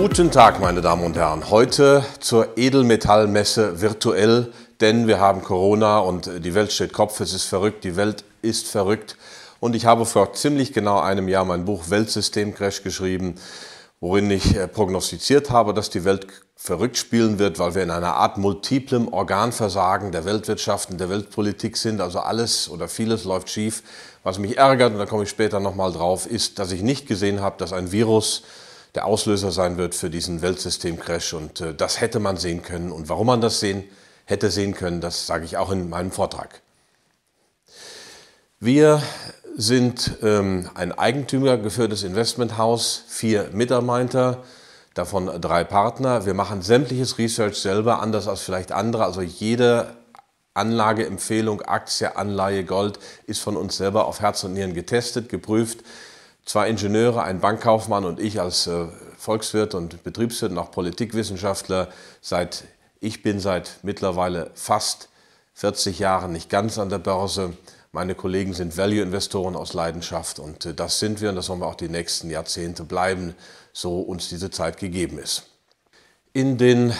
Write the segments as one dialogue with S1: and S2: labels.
S1: Guten Tag, meine Damen und Herren. Heute zur Edelmetallmesse virtuell, denn wir haben Corona und die Welt steht Kopf. Es ist verrückt, die Welt ist verrückt. Und ich habe vor ziemlich genau einem Jahr mein Buch Weltsystemcrash geschrieben, worin ich äh, prognostiziert habe, dass die Welt verrückt spielen wird, weil wir in einer Art multiplem Organversagen der Weltwirtschaften, der Weltpolitik sind. Also alles oder vieles läuft schief. Was mich ärgert, und da komme ich später nochmal drauf, ist, dass ich nicht gesehen habe, dass ein Virus der Auslöser sein wird für diesen Weltsystemcrash. Und äh, das hätte man sehen können. Und warum man das sehen, hätte sehen können, das sage ich auch in meinem Vortrag. Wir sind ähm, ein eigentümergeführtes Investmenthaus, vier Mitarbeiter, davon drei Partner. Wir machen sämtliches Research selber, anders als vielleicht andere. Also jede Anlageempfehlung, Aktie, Anleihe, Gold ist von uns selber auf Herz und Nieren getestet, geprüft zwei Ingenieure, ein Bankkaufmann und ich als äh, Volkswirt und Betriebswirt und auch Politikwissenschaftler seit ich bin seit mittlerweile fast 40 Jahren nicht ganz an der Börse. Meine Kollegen sind Value-Investoren aus Leidenschaft und äh, das sind wir und das wollen wir auch die nächsten Jahrzehnte bleiben, so uns diese Zeit gegeben ist. In den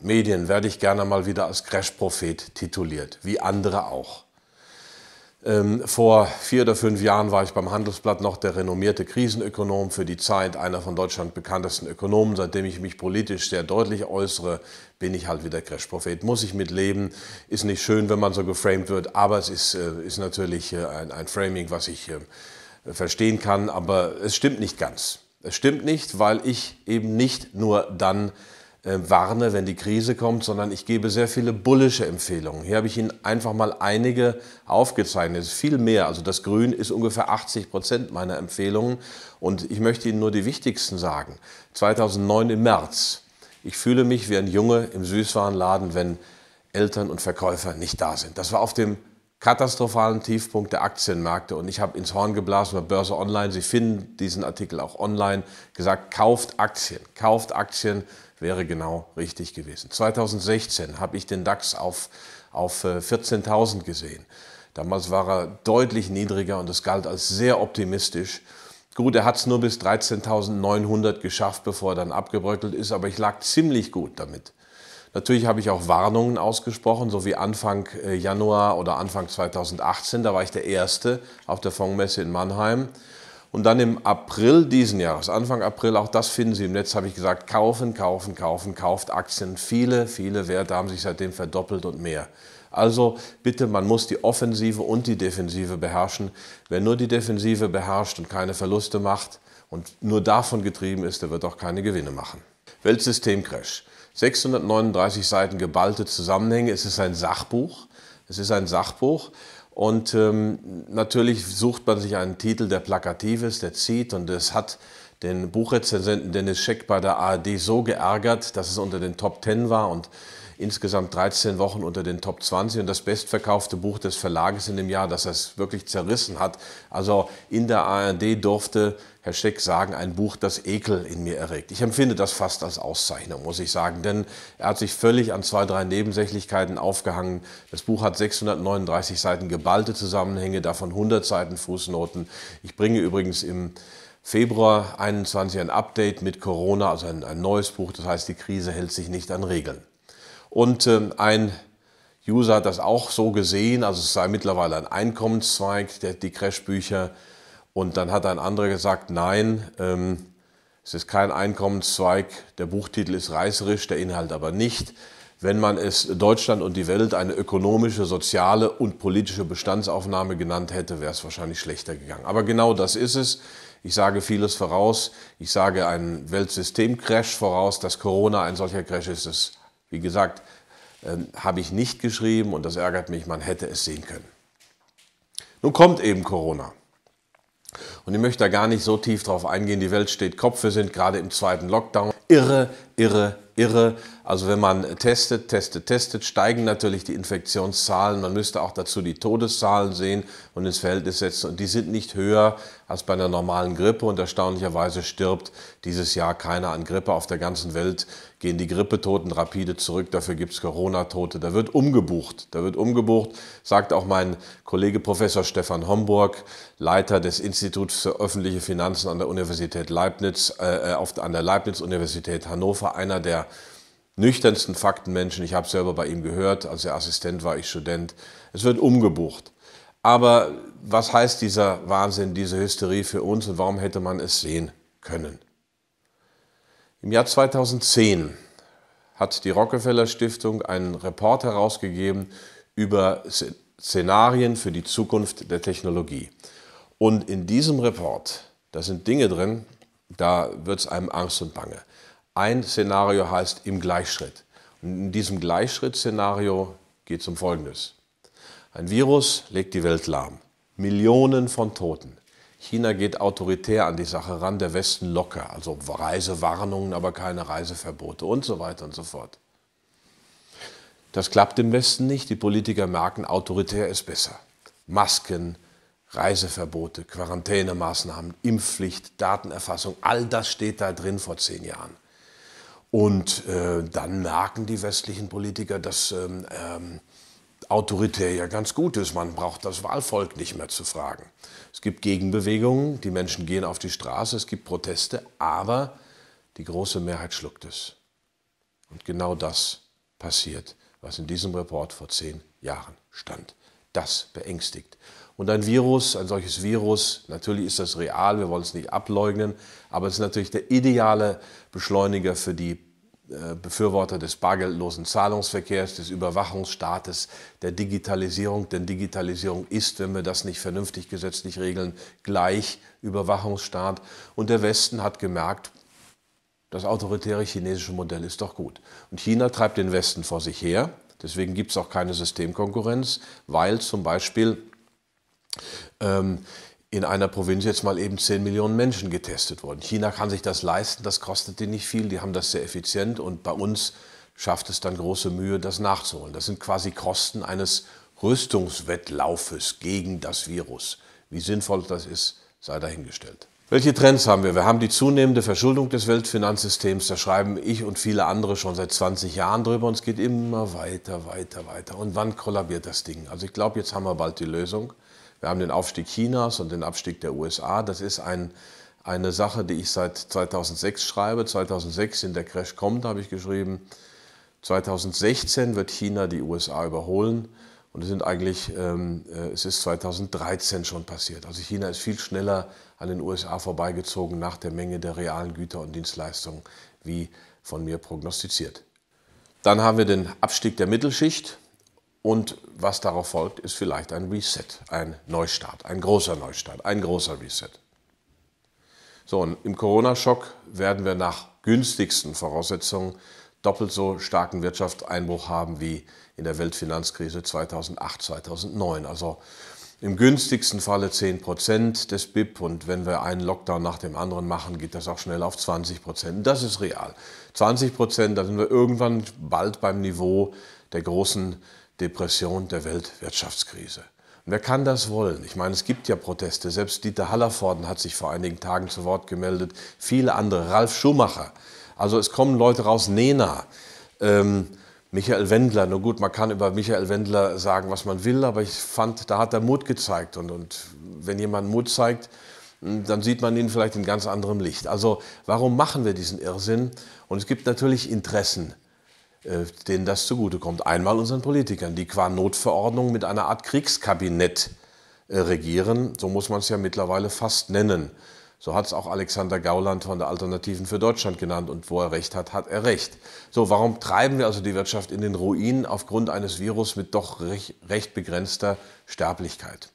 S1: Medien werde ich gerne mal wieder als Crash-Prophet tituliert, wie andere auch. Ähm, vor vier oder fünf Jahren war ich beim Handelsblatt noch der renommierte Krisenökonom für die Zeit, einer von Deutschland bekanntesten Ökonomen. Seitdem ich mich politisch sehr deutlich äußere, bin ich halt wieder Crash-Prophet. Muss ich mitleben, ist nicht schön, wenn man so geframed wird, aber es ist, äh, ist natürlich äh, ein, ein, Framing, was ich äh, verstehen kann, aber es stimmt nicht ganz. Es stimmt nicht, weil ich eben nicht nur dann ähm, warne, wenn die Krise kommt, sondern ich gebe sehr viele bullische Empfehlungen. Hier habe ich Ihnen einfach mal einige aufgezeichnet. Es ist viel mehr. Also das Grün ist ungefähr 80 Prozent meiner Empfehlungen. Und ich möchte Ihnen nur die wichtigsten sagen. 2009 im März. Ich fühle mich wie ein Junge im Süßwarenladen, wenn Eltern und Verkäufer nicht da sind. Das war auf dem katastrophalen Tiefpunkt der Aktienmärkte und ich habe ins Horn geblasen bei Börse Online, Sie finden diesen Artikel auch online, gesagt, kauft Aktien, kauft Aktien, wäre genau richtig gewesen. 2016 habe ich den DAX auf, auf 14.000 äh, gesehen. Damals war er deutlich niedriger und es galt als sehr optimistisch. Gut, er hat es nur bis 13.900 geschafft, bevor er dann abgebröckelt ist, aber ich lag ziemlich gut damit. Natürlich habe ich auch Warnungen ausgesprochen, so wie Anfang äh, Januar oder Anfang 2018. Da war ich der Erste auf der Fondsmesse in Mannheim und dann im April diesen Jahres, Anfang April, auch das finden Sie im Netz, habe ich gesagt, kaufen, kaufen, kaufen, kauft Aktien. Viele, viele Werte haben sich seitdem verdoppelt und mehr. Also bitte, man muss die Offensive und die Defensive beherrschen. Wer nur die Defensive beherrscht und keine Verluste macht und nur davon getrieben ist, der wird auch keine Gewinne machen. Weltsystemcrash. 639 Seiten geballte Zusammenhänge. Es ist ein Sachbuch. Es ist ein Sachbuch. Und ähm, natürlich sucht man sich einen Titel, der plakativ ist, der zieht. Und es hat den Buchrezensenten Dennis Scheck bei der ARD so geärgert, dass es unter den Top Ten war. Und insgesamt 13 Wochen unter den Top 20 und das bestverkaufte Buch des Verlages in dem Jahr, dass das wirklich zerrissen hat. Also in der ARD durfte Herr Scheck sagen, ein Buch, das Ekel in mir erregt. Ich empfinde das fast als Auszeichnung, muss ich sagen, denn er hat sich völlig an zwei, drei Nebensächlichkeiten aufgehangen. Das Buch hat 639 Seiten geballte Zusammenhänge, davon 100 Seiten Fußnoten. Ich bringe übrigens im Februar 21 ein Update mit Corona, also ein, ein neues Buch, das heißt, die Krise hält sich nicht an Regeln. Und ähm, ein User hat das auch so gesehen, also es sei mittlerweile ein Einkommenszweig, der, die Crashbücher. Und dann hat ein anderer gesagt, nein, ähm, es ist kein Einkommenszweig, der Buchtitel ist reißerisch, der Inhalt aber nicht. Wenn man es Deutschland und die Welt eine ökonomische, soziale und politische Bestandsaufnahme genannt hätte, wäre es wahrscheinlich schlechter gegangen. Aber genau das ist es. Ich sage vieles voraus. Ich sage einen Weltsystemcrash voraus. Dass Corona ein solcher Crash ist, ist wie gesagt, ähm, habe ich nicht geschrieben und das ärgert mich, man hätte es sehen können. Nun kommt eben Corona. Und ich möchte da gar nicht so tief drauf eingehen. Die Welt steht Kopf. Wir sind gerade im zweiten Lockdown. Irre, irre, irre. Also wenn man testet, testet, testet, steigen natürlich die Infektionszahlen. Man müsste auch dazu die Todeszahlen sehen und ins Verhältnis setzen. Und die sind nicht höher als bei einer normalen Grippe. Und erstaunlicherweise stirbt dieses Jahr keiner an Grippe auf der ganzen Welt gehen die Grippetoten rapide zurück, dafür gibt es Corona-Tote. Da wird umgebucht, da wird umgebucht, sagt auch mein Kollege Professor Stefan Homburg, Leiter des Instituts für öffentliche Finanzen an der Universität Leibniz, äh, äh an der Leibniz-Universität Hannover, einer der nüchternsten Faktenmenschen. Ich habe selber bei ihm gehört, als er Assistent war, ich Student. Es wird umgebucht. Aber was heißt dieser Wahnsinn, diese Hysterie für uns und warum hätte man es sehen können? Im Jahr 2010 hat die Rockefeller Stiftung einen Report herausgegeben über Szenarien für die Zukunft der Technologie. Und in diesem Report, da sind Dinge drin, da wird es einem Angst und Bange. Ein Szenario heißt im Gleichschritt. Und in diesem Gleichschritt-Szenario geht es um Folgendes. Ein Virus legt die Welt lahm. Millionen von Toten. China geht autoritär an die Sache ran, der Westen locker. Also Reisewarnungen, aber keine Reiseverbote und so weiter und so fort. Das klappt im Westen nicht. Die Politiker merken, autoritär ist besser. Masken, Reiseverbote, Quarantänemaßnahmen, Impfpflicht, Datenerfassung, all das steht da drin vor zehn Jahren. Und äh, dann merken die westlichen Politiker, dass ähm, ähm, autoritär ja ganz gut ist. Man braucht das Wahlvolk nicht mehr zu fragen. Es gibt Gegenbewegungen, die Menschen gehen auf die Straße, es gibt Proteste, aber die große Mehrheit schluckt es. Und genau das passiert, was in diesem Report vor zehn Jahren stand. Das beängstigt. Und ein Virus, ein solches Virus, natürlich ist das real, wir wollen es nicht ableugnen, aber es ist natürlich der ideale Beschleuniger für die äh, Befürworter des bargeldlosen Zahlungsverkehrs, des Überwachungsstaates, der Digitalisierung. Denn Digitalisierung ist, wenn wir das nicht vernünftig gesetzlich regeln, gleich Überwachungsstaat. Und der Westen hat gemerkt, das autoritäre chinesische Modell ist doch gut. Und China treibt den Westen vor sich her. Deswegen gibt es auch keine Systemkonkurrenz, weil zum Beispiel ähm, in einer Provinz jetzt mal eben 10 Millionen Menschen getestet worden. China kann sich das leisten, das kostet die nicht viel, die haben das sehr effizient und bei uns schafft es dann große Mühe, das nachzuholen. Das sind quasi Kosten eines Rüstungswettlaufes gegen das Virus. Wie sinnvoll das ist, sei dahingestellt. Welche Trends haben wir? Wir haben die zunehmende Verschuldung des Weltfinanzsystems. Da schreiben ich und viele andere schon seit 20 Jahren drüber und es geht immer weiter, weiter, weiter. Und wann kollabiert das Ding? Also ich glaube, jetzt haben wir bald die Lösung. Wir haben den Aufstieg Chinas und den Abstieg der USA. Das ist ein, eine Sache, die ich seit 2006 schreibe. 2006 in der Crash kommt, habe ich geschrieben. 2016 wird China die USA überholen. Und es sind eigentlich, ähm, äh, es ist 2013 schon passiert. Also China ist viel schneller an den USA vorbeigezogen nach der Menge der realen Güter und Dienstleistungen, wie von mir prognostiziert. Dann haben wir den Abstieg der Mittelschicht. Und was darauf folgt, ist vielleicht ein Reset, ein Neustart, ein großer Neustart, ein großer Reset. So, und im Corona-Schock werden wir nach günstigsten Voraussetzungen doppelt so starken Wirtschaftseinbruch haben wie in der Weltfinanzkrise 2008, 2009. Also im günstigsten Falle 10 des BIP und wenn wir einen Lockdown nach dem anderen machen, geht das auch schnell auf 20 Das ist real. 20 da sind wir irgendwann bald beim Niveau der großen Depression der Weltwirtschaftskrise. Und wer kann das wollen? Ich meine, es gibt ja Proteste. Selbst Dieter Hallervorden hat sich vor einigen Tagen zu Wort gemeldet. Viele andere. Ralf Schumacher. Also es kommen Leute raus. Nena. Ähm, Michael Wendler, nur gut, man kann über Michael Wendler sagen, was man will, aber ich fand, da hat er Mut gezeigt. Und, und wenn jemand Mut zeigt, hm, dann sieht man ihn vielleicht in ganz anderem Licht. Also warum machen wir diesen Irrsinn? Und es gibt natürlich Interessen, äh, denen das zugutekommt. Einmal unseren Politikern, die qua Notverordnung mit einer Art Kriegskabinett äh, regieren. So muss man es ja mittlerweile fast nennen. So hat es auch Alexander Gauland von der Alternativen für Deutschland genannt. Und wo er recht hat, hat er recht. So, warum treiben wir also die Wirtschaft in den Ruin aufgrund eines Virus mit doch recht begrenzter Sterblichkeit?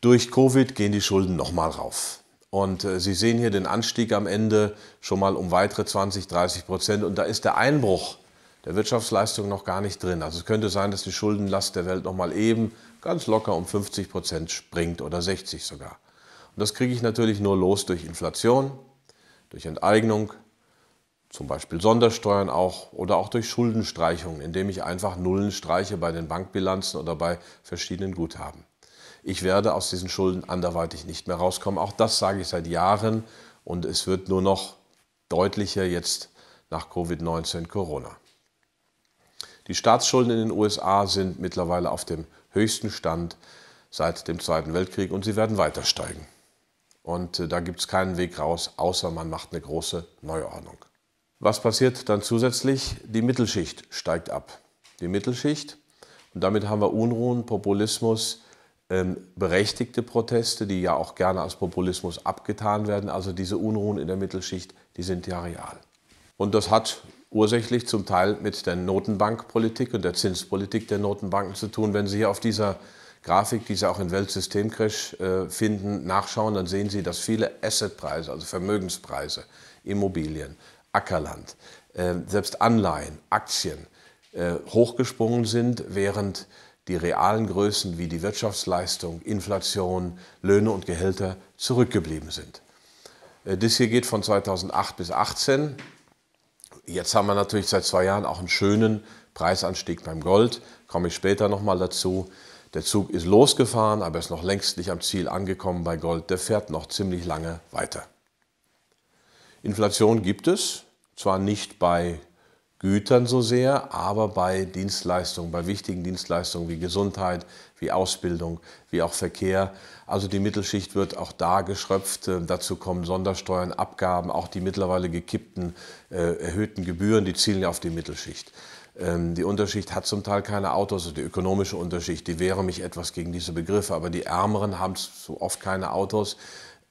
S1: Durch Covid gehen die Schulden nochmal rauf. Und äh, Sie sehen hier den Anstieg am Ende schon mal um weitere 20, 30 Prozent. Und da ist der Einbruch der Wirtschaftsleistung noch gar nicht drin. Also es könnte sein, dass die Schuldenlast der Welt noch mal eben ganz locker um 50 Prozent springt oder 60 sogar. Und das kriege ich natürlich nur los durch Inflation, durch Enteignung, zum Beispiel Sondersteuern auch oder auch durch Schuldenstreichungen, indem ich einfach Nullen streiche bei den Bankbilanzen oder bei verschiedenen Guthaben ich werde aus diesen Schulden anderweitig nicht mehr rauskommen. Auch das sage ich seit Jahren und es wird nur noch deutlicher jetzt nach Covid-19 Corona. Die Staatsschulden in den USA sind mittlerweile auf dem höchsten Stand seit dem Zweiten Weltkrieg und sie werden weiter steigen. Und äh, da gibt es keinen Weg raus, außer man macht eine große Neuordnung. Was passiert dann zusätzlich? Die Mittelschicht steigt ab. Die Mittelschicht, und damit haben wir Unruhen, Populismus, ähm, berechtigte Proteste, die ja auch gerne als Populismus abgetan werden. Also diese Unruhen in der Mittelschicht, die sind ja real. Und das hat ursächlich zum Teil mit der Notenbankpolitik und der Zinspolitik der Notenbanken zu tun. Wenn Sie hier auf dieser Grafik, die Sie auch in Weltsystemcrash äh, finden, nachschauen, dann sehen Sie, dass viele Assetpreise, also Vermögenspreise, Immobilien, Ackerland, äh, selbst Anleihen, Aktien äh, hochgesprungen sind, während die realen Größen wie die Wirtschaftsleistung, Inflation, Löhne und Gehälter zurückgeblieben sind. Äh, das hier geht von 2008 bis 2018. Jetzt haben wir natürlich seit zwei Jahren auch einen schönen Preisanstieg beim Gold. Komme ich später nochmal dazu. Der Zug ist losgefahren, aber ist noch längst nicht am Ziel angekommen bei Gold. Der fährt noch ziemlich lange weiter. Inflation gibt es, zwar nicht bei Gütern so sehr, aber bei Dienstleistungen, bei wichtigen Dienstleistungen wie Gesundheit, wie Ausbildung, wie auch Verkehr. Also die Mittelschicht wird auch da geschröpft. Ähm, dazu kommen Sondersteuern, Abgaben, auch die mittlerweile gekippten, äh, erhöhten Gebühren, die zielen ja auf die Mittelschicht. Ähm, die Unterschicht hat zum Teil keine Autos, also die ökonomische Unterschicht, die wehre mich etwas gegen diese Begriffe, aber die Ärmeren haben so oft keine Autos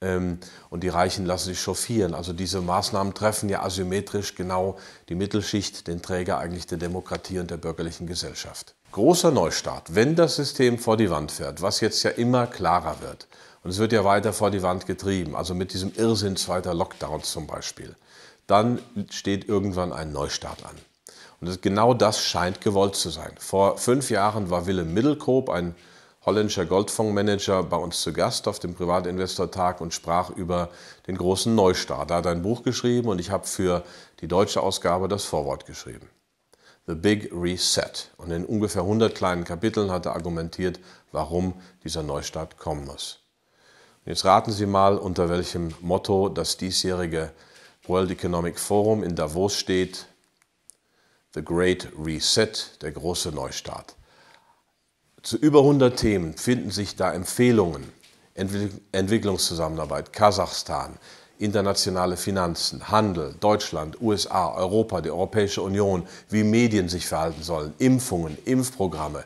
S1: ähm, und die Reichen lassen sich chauffieren. Also diese Maßnahmen treffen ja asymmetrisch genau die Mittelschicht, den Träger eigentlich der Demokratie und der bürgerlichen Gesellschaft. Großer Neustart, wenn das System vor die Wand fährt, was jetzt ja immer klarer wird. Und es wird ja weiter vor die Wand getrieben, also mit diesem Irrsinn zweiter Lockdowns zum Beispiel. Dann steht irgendwann ein Neustart an. Und genau das scheint gewollt zu sein. Vor fünf Jahren war Willem Middelkoop, ein holländischer Goldfondsmanager, bei uns zu Gast auf dem Privatinvestortag und sprach über den großen Neustart. Da hat ein Buch geschrieben und ich habe für die deutsche Ausgabe das Vorwort geschrieben. The Big Reset. Und in ungefähr 100 kleinen Kapiteln hat er argumentiert, warum dieser Neustart kommen muss. Und jetzt raten Sie mal, unter welchem Motto das diesjährige World Economic Forum in Davos steht. The Great Reset, der große Neustart. Zu über 100 Themen finden sich da Empfehlungen. Entwicklungszusammenarbeit, Kasachstan, internationale Finanzen, Handel, Deutschland, USA, Europa, die Europäische Union, wie Medien sich verhalten sollen, Impfungen, Impfprogramme,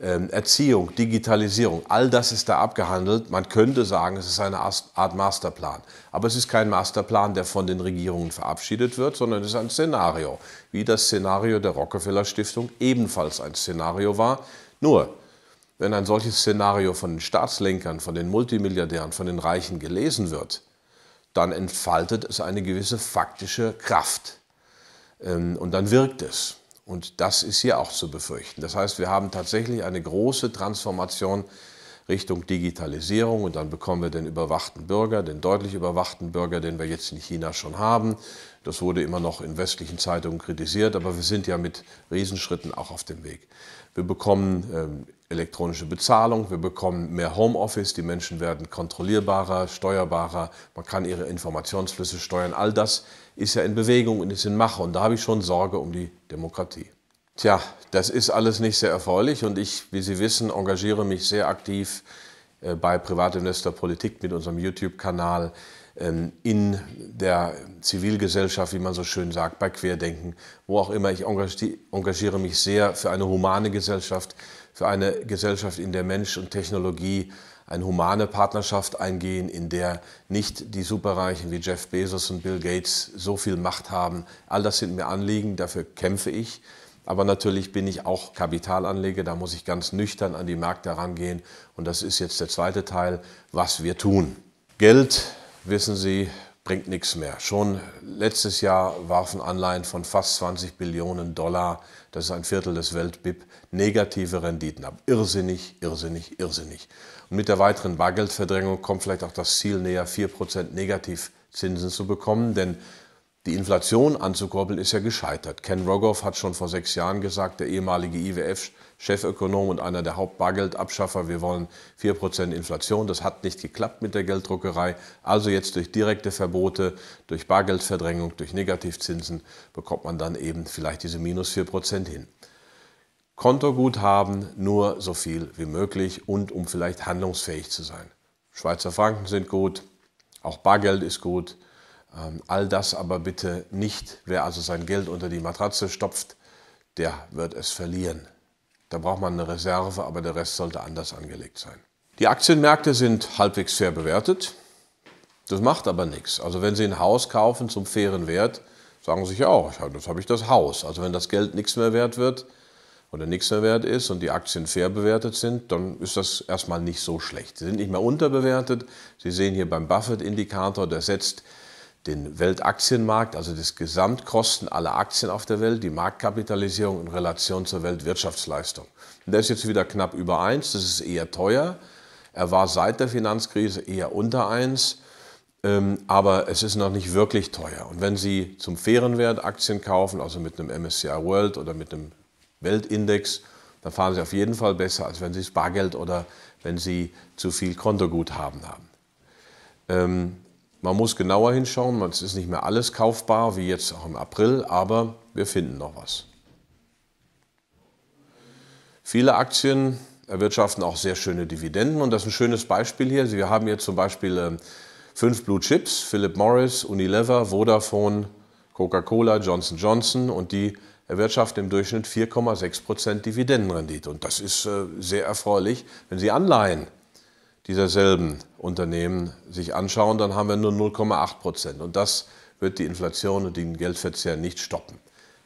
S1: ähm, Erziehung, Digitalisierung, all das ist da abgehandelt. Man könnte sagen, es ist eine Art Masterplan. Aber es ist kein Masterplan, der von den Regierungen verabschiedet wird, sondern es ist ein Szenario, wie das Szenario der Rockefeller Stiftung ebenfalls ein Szenario war. Nur, wenn ein solches Szenario von den Staatslenkern, von den Multimilliardären, von den Reichen gelesen wird, dann entfaltet es eine gewisse faktische Kraft. Ähm, und dann wirkt es. Und das ist hier auch zu befürchten. Das heißt, wir haben tatsächlich eine große Transformation Richtung Digitalisierung und dann bekommen wir den überwachten Bürger, den deutlich überwachten Bürger, den wir jetzt in China schon haben. Das wurde immer noch in westlichen Zeitungen kritisiert, aber wir sind ja mit Riesenschritten auch auf dem Weg. Wir bekommen ähm, elektronische Bezahlung, wir bekommen mehr Homeoffice, die Menschen werden kontrollierbarer, steuerbarer, man kann ihre Informationsflüsse steuern. All das ist ja in Bewegung und ist in Mache und da habe ich schon Sorge um die Demokratie. Tja, das ist alles nicht sehr erfreulich und ich, wie Sie wissen, engagiere mich sehr aktiv äh, bei Privatinvestor Politik mit unserem YouTube-Kanal ähm, in der Zivilgesellschaft, wie man so schön sagt, bei Querdenken, wo auch immer. Ich engagiere mich sehr für eine humane Gesellschaft, für eine Gesellschaft, in der Mensch und Technologie eine humane Partnerschaft eingehen, in der nicht die Superreichen wie Jeff Bezos und Bill Gates so viel Macht haben. All das sind mir Anliegen, dafür kämpfe ich. Aber natürlich bin ich auch Kapitalanleger, da muss ich ganz nüchtern an die Märkte rangehen. Und das ist jetzt der zweite Teil, was wir tun. Geld, wissen Sie, bringt nichts mehr. Schon letztes Jahr warfen Anleihen von fast 20 Billionen Dollar, das ist ein Viertel des welt negative Renditen ab. Irrsinnig, irrsinnig, irrsinnig. Und mit der weiteren Bargeldverdrängung kommt vielleicht auch das Ziel näher, 4% Negativzinsen zu bekommen, denn die Inflation anzukurbeln ist ja gescheitert. Ken Rogoff hat schon vor sechs Jahren gesagt, der ehemalige IWF-Chefökonom und einer der Hauptbargeldabschaffer, wir wollen 4% Inflation. Das hat nicht geklappt mit der Gelddruckerei. Also jetzt durch direkte Verbote, durch Bargeldverdrängung, durch Negativzinsen bekommt man dann eben vielleicht diese minus 4% hin. Kontoguthaben nur so viel wie möglich und um vielleicht handlungsfähig zu sein. Schweizer Franken sind gut, auch Bargeld ist gut. Ähm, all das aber bitte nicht. Wer also sein Geld unter die Matratze stopft, der wird es verlieren. Da braucht man eine Reserve, aber der Rest sollte anders angelegt sein. Die Aktienmärkte sind halbwegs fair bewertet. Das macht aber nichts. Also wenn Sie ein Haus kaufen zum fairen Wert, sagen Sie sich ja auch, jetzt habe ich das Haus. Also wenn das Geld nichts mehr wert wird oder nichts mehr wert ist und die Aktien fair bewertet sind, dann ist das erstmal nicht so schlecht. Sie sind nicht mehr unterbewertet. Sie sehen hier beim Buffett-Indikator, der setzt den Weltaktienmarkt, also das Gesamtkosten aller Aktien auf der Welt, die Marktkapitalisierung in Relation zur Weltwirtschaftsleistung. Und der ist jetzt wieder knapp über 1, das ist eher teuer. Er war seit der Finanzkrise eher unter 1, ähm, aber es ist noch nicht wirklich teuer. Und wenn Sie zum fairen Wert Aktien kaufen, also mit einem MSCI World oder mit einem Weltindex, dann fahren Sie auf jeden Fall besser, als wenn Sie Spargeld oder wenn Sie zu viel Kontoguthaben haben haben. Ähm, man muss genauer hinschauen, es ist nicht mehr alles kaufbar, wie jetzt auch im April, aber wir finden noch was. Viele Aktien erwirtschaften auch sehr schöne Dividenden und das ist ein schönes Beispiel hier. Wir haben jetzt zum Beispiel ähm, fünf Blue Chips, Philip Morris, Unilever, Vodafone, Coca-Cola, Johnson Johnson und die erwirtschaften im Durchschnitt 4,6% Dividendenrendite. Und das ist äh, sehr erfreulich, wenn Sie Anleihen dieser selben Unternehmen sich anschauen, dann haben wir nur 0,8 Prozent. Und das wird die Inflation und den Geldverzehr nicht stoppen.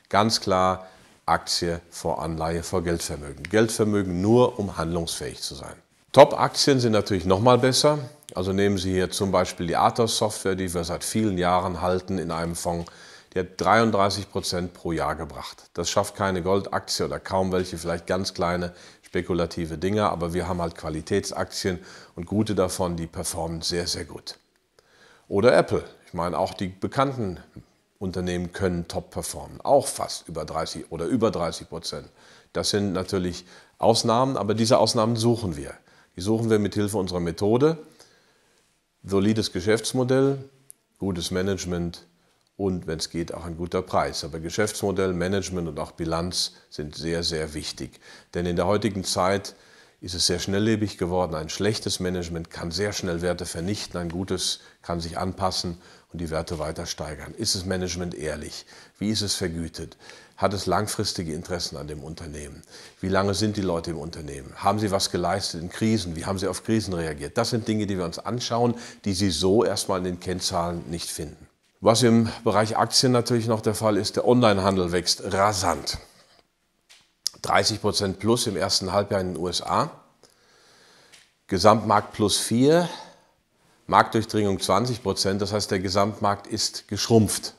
S1: Ganz klar, Aktie vor Anleihe vor Geldvermögen. Geldvermögen nur, um handlungsfähig zu sein. Top-Aktien sind natürlich nochmal besser. Also nehmen Sie hier zum Beispiel die Athos Software, die wir seit vielen Jahren halten in einem Fonds. Die hat 33 Prozent pro Jahr gebracht. Das schafft keine Goldaktie oder kaum welche, vielleicht ganz kleine, spekulative Dinge, aber wir haben halt Qualitätsaktien und gute davon, die performen sehr, sehr gut. Oder Apple. Ich meine, auch die bekannten Unternehmen können top performen, auch fast über 30 oder über 30 Prozent. Das sind natürlich Ausnahmen, aber diese Ausnahmen suchen wir. Die suchen wir mit Hilfe unserer Methode. Solides Geschäftsmodell, gutes Management, und, wenn es geht, auch ein guter Preis. Aber Geschäftsmodell, Management und auch Bilanz sind sehr, sehr wichtig. Denn in der heutigen Zeit ist es sehr schnelllebig geworden. Ein schlechtes Management kann sehr schnell Werte vernichten, ein gutes kann sich anpassen und die Werte weiter steigern. Ist das Management ehrlich? Wie ist es vergütet? Hat es langfristige Interessen an dem Unternehmen? Wie lange sind die Leute im Unternehmen? Haben sie was geleistet in Krisen? Wie haben sie auf Krisen reagiert? Das sind Dinge, die wir uns anschauen, die Sie so erstmal in den Kennzahlen nicht finden. Was im Bereich Aktien natürlich noch der Fall ist, der Onlinehandel wächst rasant. 30 Prozent plus im ersten Halbjahr in den USA. Gesamtmarkt plus 4, Marktdurchdringung 20 Prozent. Das heißt, der Gesamtmarkt ist geschrumpft.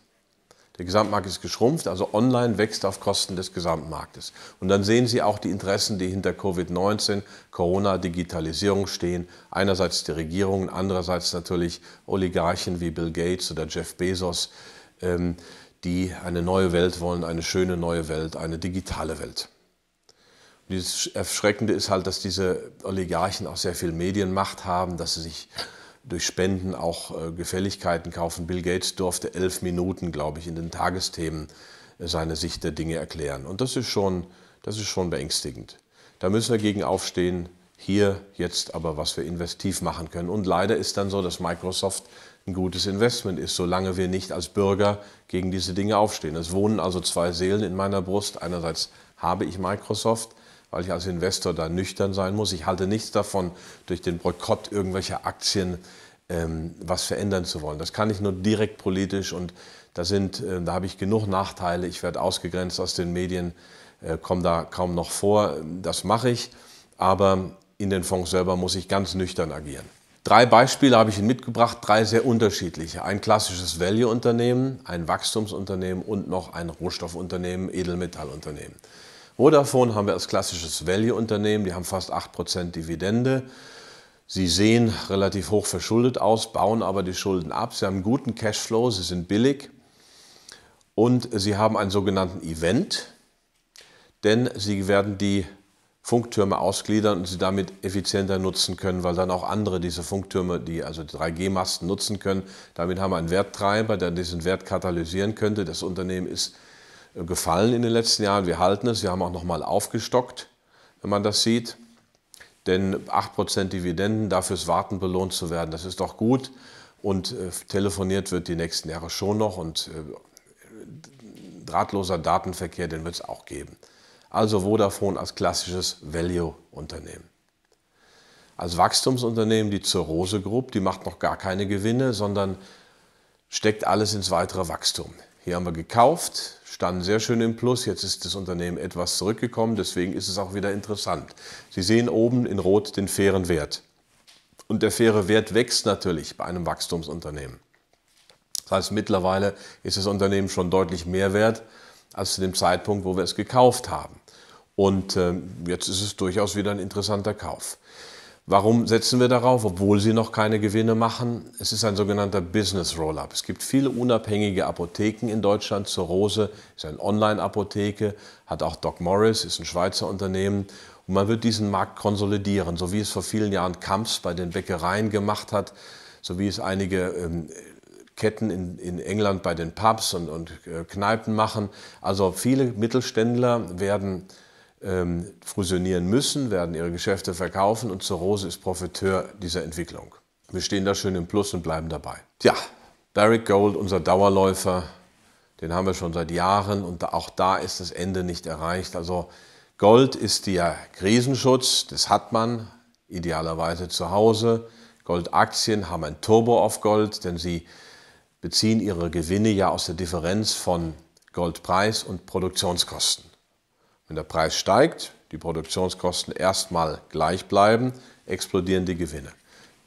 S1: Der Gesamtmarkt ist geschrumpft, also online wächst auf Kosten des Gesamtmarktes. Und dann sehen Sie auch die Interessen, die hinter Covid-19, Corona, Digitalisierung stehen. Einerseits die Regierungen, andererseits natürlich Oligarchen wie Bill Gates oder Jeff Bezos, ähm, die eine neue Welt wollen, eine schöne neue Welt, eine digitale Welt. Und das Erschreckende ist halt, dass diese Oligarchen auch sehr viel Medienmacht haben, dass sie sich durch Spenden auch äh, Gefälligkeiten kaufen. Bill Gates durfte elf Minuten, glaube ich, in den Tagesthemen äh, seine Sicht der Dinge erklären. Und das ist schon, das ist schon beängstigend. Da müssen wir gegen aufstehen. Hier jetzt aber, was wir investiv machen können. Und leider ist dann so, dass Microsoft ein gutes Investment ist, solange wir nicht als Bürger gegen diese Dinge aufstehen. Es wohnen also zwei Seelen in meiner Brust. Einerseits habe ich Microsoft, weil ich als Investor da nüchtern sein muss. Ich halte nichts davon, durch den Boykott irgendwelcher Aktien ähm, was verändern zu wollen. Das kann ich nur direkt politisch und da, sind, äh, da habe ich genug Nachteile. Ich werde ausgegrenzt aus den Medien, äh, komme da kaum noch vor. Das mache ich, aber in den Fonds selber muss ich ganz nüchtern agieren. Drei Beispiele habe ich Ihnen mitgebracht, drei sehr unterschiedliche. Ein klassisches Value-Unternehmen, ein Wachstumsunternehmen und noch ein Rohstoffunternehmen, Edelmetallunternehmen. Vodafone haben wir als klassisches Value-Unternehmen, die haben fast 8% Dividende. Sie sehen relativ hoch verschuldet aus, bauen aber die Schulden ab. Sie haben einen guten Cashflow, sie sind billig und sie haben einen sogenannten Event, denn sie werden die Funktürme ausgliedern und sie damit effizienter nutzen können, weil dann auch andere diese Funktürme, die also 3G-Masten nutzen können, damit haben wir einen Werttreiber, der diesen Wert katalysieren könnte. Das Unternehmen ist gefallen in den letzten Jahren. Wir halten es. Wir haben auch nochmal aufgestockt, wenn man das sieht. Denn 8% Dividenden, dafür ist Warten belohnt zu werden, das ist doch gut. Und äh, telefoniert wird die nächsten Jahre schon noch und äh, drahtloser Datenverkehr, den wird es auch geben. Also Vodafone als klassisches Value-Unternehmen. Als Wachstumsunternehmen die zur Rose Group, die macht noch gar keine Gewinne, sondern steckt alles ins weitere Wachstum. Hier haben wir gekauft, standen sehr schön im Plus. Jetzt ist das Unternehmen etwas zurückgekommen, deswegen ist es auch wieder interessant. Sie sehen oben in Rot den fairen Wert. Und der faire Wert wächst natürlich bei einem Wachstumsunternehmen. Das heißt, mittlerweile ist das Unternehmen schon deutlich mehr wert als zu dem Zeitpunkt, wo wir es gekauft haben. Und äh, jetzt ist es durchaus wieder ein interessanter Kauf. Warum setzen wir darauf, obwohl sie noch keine Gewinne machen? Es ist ein sogenannter Business Roll-up. Es gibt viele unabhängige Apotheken in Deutschland. Zur Rose ist eine Online-Apotheke, hat auch Doc Morris, ist ein Schweizer Unternehmen. Und man wird diesen Markt konsolidieren, so wie es vor vielen Jahren Kamps bei den Bäckereien gemacht hat, so wie es einige ähm, Ketten in, in, England bei den Pubs und, und äh, Kneipen machen. Also viele Mittelständler werden ähm, fusionieren müssen, werden ihre Geschäfte verkaufen und zur Rose ist Profiteur dieser Entwicklung. Wir stehen da schön im Plus und bleiben dabei. Tja, Barrick Gold, unser Dauerläufer, den haben wir schon seit Jahren und auch da ist das Ende nicht erreicht. Also Gold ist der Krisenschutz, das hat man idealerweise zu Hause. Goldaktien haben ein Turbo auf Gold, denn sie beziehen ihre Gewinne ja aus der Differenz von Goldpreis und Produktionskosten. Wenn der Preis steigt, die Produktionskosten erstmal gleich bleiben, explodieren die Gewinne.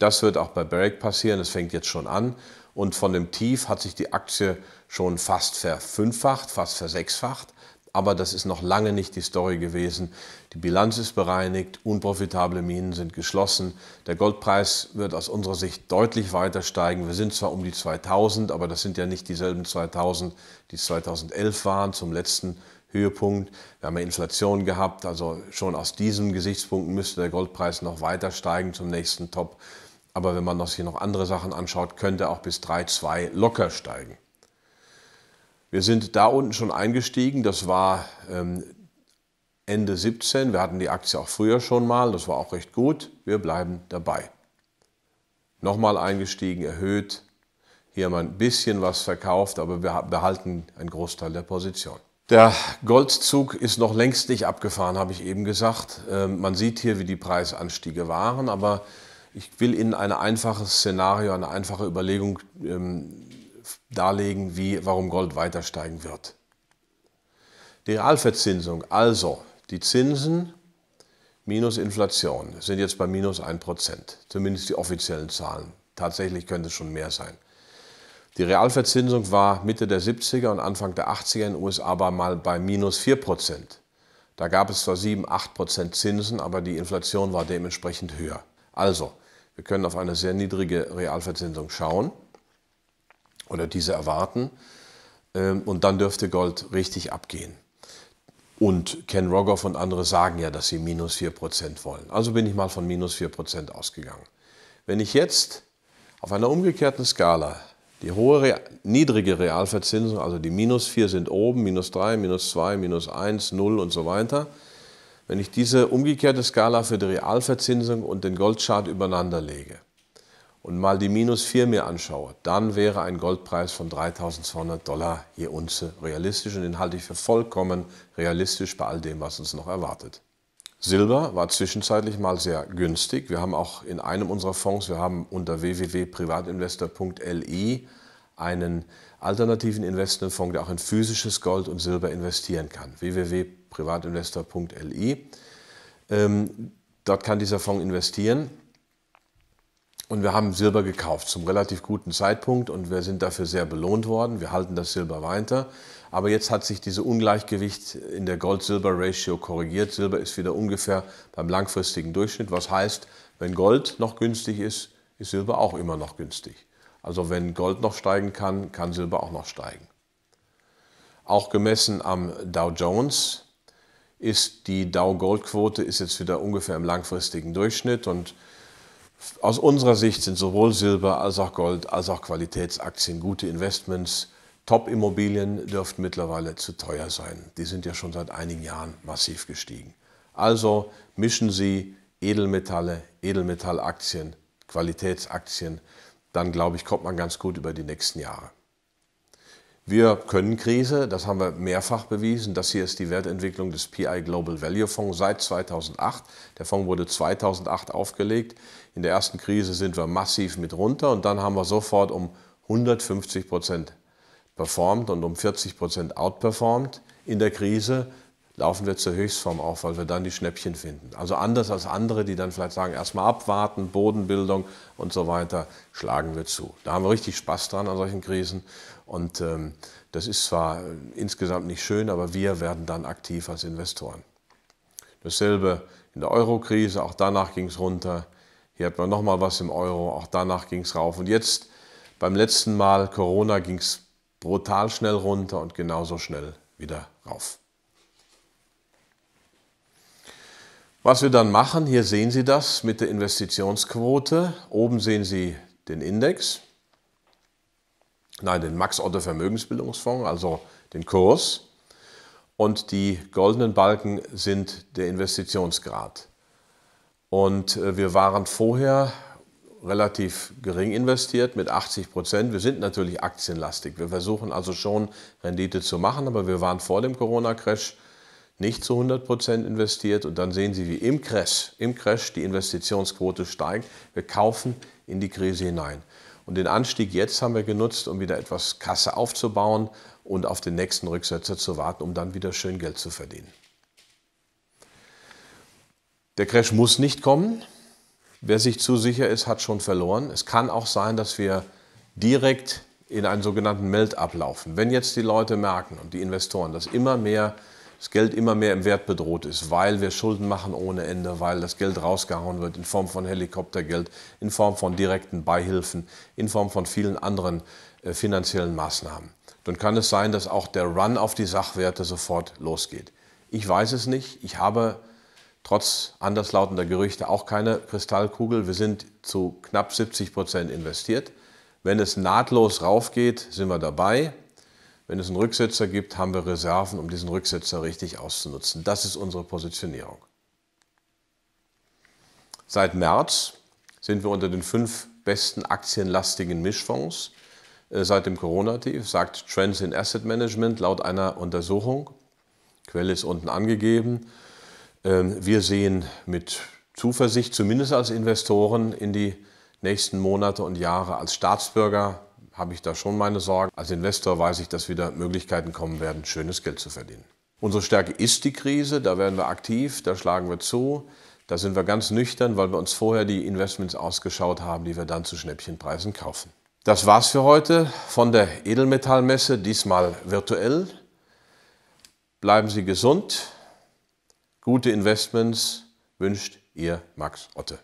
S1: Das wird auch bei Barrick passieren, es fängt jetzt schon an. Und von dem Tief hat sich die Aktie schon fast verfünffacht, fast versechsfacht. Aber das ist noch lange nicht die Story gewesen. Die Bilanz ist bereinigt, unprofitable Minen sind geschlossen. Der Goldpreis wird aus unserer Sicht deutlich weiter steigen. Wir sind zwar um die 2000, aber das sind ja nicht dieselben 2000, die 2011 waren zum letzten Höhepunkt. Wir haben ja Inflation gehabt, also schon aus diesem Gesichtspunkt müsste der Goldpreis noch weiter steigen zum nächsten Top. Aber wenn man sich noch andere Sachen anschaut, könnte auch bis 3,2 locker steigen. Wir sind da unten schon eingestiegen, das war ähm, Ende 17. Wir hatten die Aktie auch früher schon mal, das war auch recht gut. Wir bleiben dabei. Nochmal eingestiegen, erhöht. Hier haben wir ein bisschen was verkauft, aber wir behalten einen Großteil der Position. Der Goldzug ist noch längst nicht abgefahren, habe ich eben gesagt. Ähm, man sieht hier, wie die Preisanstiege waren, aber ich will Ihnen ein einfaches Szenario, eine einfache Überlegung ähm, darlegen, wie, warum Gold weiter steigen wird. Die Realverzinsung, also die Zinsen minus Inflation, sind jetzt bei minus 1%, zumindest die offiziellen Zahlen. Tatsächlich könnte es schon mehr sein. Die Realverzinsung war Mitte der 70er und Anfang der 80er in den USA aber mal bei minus 4 Prozent. Da gab es zwar 7, 8 Prozent Zinsen, aber die Inflation war dementsprechend höher. Also, wir können auf eine sehr niedrige Realverzinsung schauen oder diese erwarten ähm, und dann dürfte Gold richtig abgehen. Und Ken Rogoff und andere sagen ja, dass sie minus 4% wollen. Also bin ich mal von minus 4% ausgegangen. Wenn ich jetzt auf einer umgekehrten Skala die hohe, niedrige Realverzinsung, also die minus 4 sind oben, minus 3, minus 2, minus 1, 0 und so weiter. Wenn ich diese umgekehrte Skala für die Realverzinsung und den Goldchart übereinander lege und mal die minus 4 mir anschaue, dann wäre ein Goldpreis von 3200 Dollar je Unze realistisch und den halte ich für vollkommen realistisch bei all dem, was uns noch erwartet. Silber war zwischenzeitlich mal sehr günstig. Wir haben auch in einem unserer Fonds, wir haben unter www.privatinvestor.li einen alternativen Investmentfonds, der auch in physisches Gold und Silber investieren kann. www.privatinvestor.li. Ähm, dort kann dieser Fonds investieren. Und wir haben Silber gekauft zum relativ guten Zeitpunkt und wir sind dafür sehr belohnt worden. Wir halten das Silber weiter. Aber jetzt hat sich dieses Ungleichgewicht in der Gold-Silber-Ratio korrigiert. Silber ist wieder ungefähr beim langfristigen Durchschnitt, was heißt, wenn Gold noch günstig ist, ist Silber auch immer noch günstig. Also wenn Gold noch steigen kann, kann Silber auch noch steigen. Auch gemessen am Dow Jones ist die Dow-Gold-Quote jetzt wieder ungefähr im langfristigen Durchschnitt und aus unserer Sicht sind sowohl Silber als auch Gold als auch Qualitätsaktien gute Investments Top-Immobilien dürften mittlerweile zu teuer sein. Die sind ja schon seit einigen Jahren massiv gestiegen. Also mischen Sie Edelmetalle, Edelmetallaktien, Qualitätsaktien, dann glaube ich, kommt man ganz gut über die nächsten Jahre. Wir können Krise, das haben wir mehrfach bewiesen. Das hier ist die Wertentwicklung des PI Global Value Fonds seit 2008. Der Fonds wurde 2008 aufgelegt. In der ersten Krise sind wir massiv mit runter und dann haben wir sofort um 150 Prozent performt und um 40 Prozent outperformt in der Krise, laufen wir zur Höchstform auf, weil wir dann die Schnäppchen finden. Also anders als andere, die dann vielleicht sagen, erstmal abwarten, Bodenbildung und so weiter, schlagen wir zu. Da haben wir richtig Spaß dran an solchen Krisen. Und ähm, das ist zwar insgesamt nicht schön, aber wir werden dann aktiv als Investoren. Dasselbe in der Euro-Krise, auch danach ging es runter. Hier hat man nochmal was im Euro, auch danach ging es rauf. Und jetzt beim letzten Mal Corona ging es brutal schnell runter und genauso schnell wieder rauf. Was wir dann machen, hier sehen Sie das mit der Investitionsquote. Oben sehen Sie den Index, nein, den max otto Vermögensbildungsfonds, also den Kurs. Und die goldenen Balken sind der Investitionsgrad. Und äh, wir waren vorher relativ gering investiert mit 80 Prozent. Wir sind natürlich aktienlastig. Wir versuchen also schon Rendite zu machen, aber wir waren vor dem Corona-Crash nicht zu 100 Prozent investiert. Und dann sehen Sie, wie im Crash, im Crash die Investitionsquote steigt. Wir kaufen in die Krise hinein. Und den Anstieg jetzt haben wir genutzt, um wieder etwas Kasse aufzubauen und auf den nächsten Rücksetzer zu warten, um dann wieder schön Geld zu verdienen. Der Crash muss nicht kommen. Wer sich zu sicher ist, hat schon verloren. Es kann auch sein, dass wir direkt in einen sogenannten Meld ablaufen. Wenn jetzt die Leute merken und die Investoren, dass immer mehr das Geld immer mehr im Wert bedroht ist, weil wir Schulden machen ohne Ende, weil das Geld rausgehauen wird in Form von Helikoptergeld, in Form von direkten Beihilfen, in Form von vielen anderen äh, finanziellen Maßnahmen. Dann kann es sein, dass auch der Run auf die Sachwerte sofort losgeht. Ich weiß es nicht. Ich habe trotz anderslautender Gerüchte auch keine Kristallkugel. Wir sind zu knapp 70 Prozent investiert. Wenn es nahtlos raufgeht, sind wir dabei. Wenn es einen Rücksetzer gibt, haben wir Reserven, um diesen Rücksetzer richtig auszunutzen. Das ist unsere Positionierung. Seit März sind wir unter den fünf besten aktienlastigen Mischfonds äh, seit dem Corona-Tief, sagt Trends in Asset Management laut einer Untersuchung. Quelle ist unten angegeben. Ähm, wir sehen mit Zuversicht, zumindest als Investoren, in die nächsten Monate und Jahre. Als Staatsbürger habe ich da schon meine Sorgen. Als Investor weiß ich, dass wieder Möglichkeiten kommen werden, schönes Geld zu verdienen. Unsere Stärke ist die Krise, da werden wir aktiv, da schlagen wir zu. Da sind wir ganz nüchtern, weil wir uns vorher die Investments ausgeschaut haben, die wir dann zu Schnäppchenpreisen kaufen. Das war's für heute von der Edelmetallmesse, diesmal virtuell. Bleiben Sie gesund. Gute Investments wünscht Ihr Max Otte.